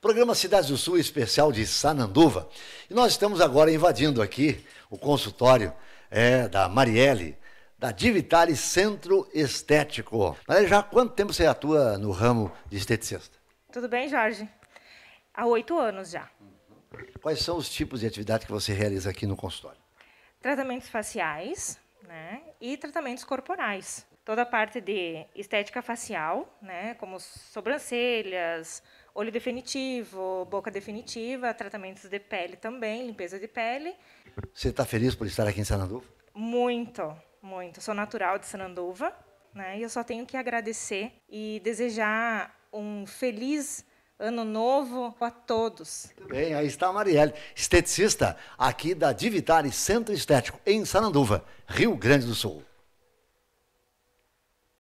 Programa Cidades do Sul especial de Sananduva. E nós estamos agora invadindo aqui o consultório é, da Marielle, da Divitale Centro Estético. Marielle, já há quanto tempo você atua no ramo de esteticista? Tudo bem, Jorge? Há oito anos já. Uhum. Quais são os tipos de atividade que você realiza aqui no consultório? Tratamentos faciais né, e tratamentos corporais. Toda a parte de estética facial, né, como sobrancelhas, olho definitivo, boca definitiva, tratamentos de pele também, limpeza de pele. Você está feliz por estar aqui em Sananduva? Muito, muito. Sou natural de Sananduva, né? E eu só tenho que agradecer e desejar um feliz ano novo a todos. Bem, aí está a Marielle, esteticista aqui da Divitare Centro Estético em Sananduva, Rio Grande do Sul.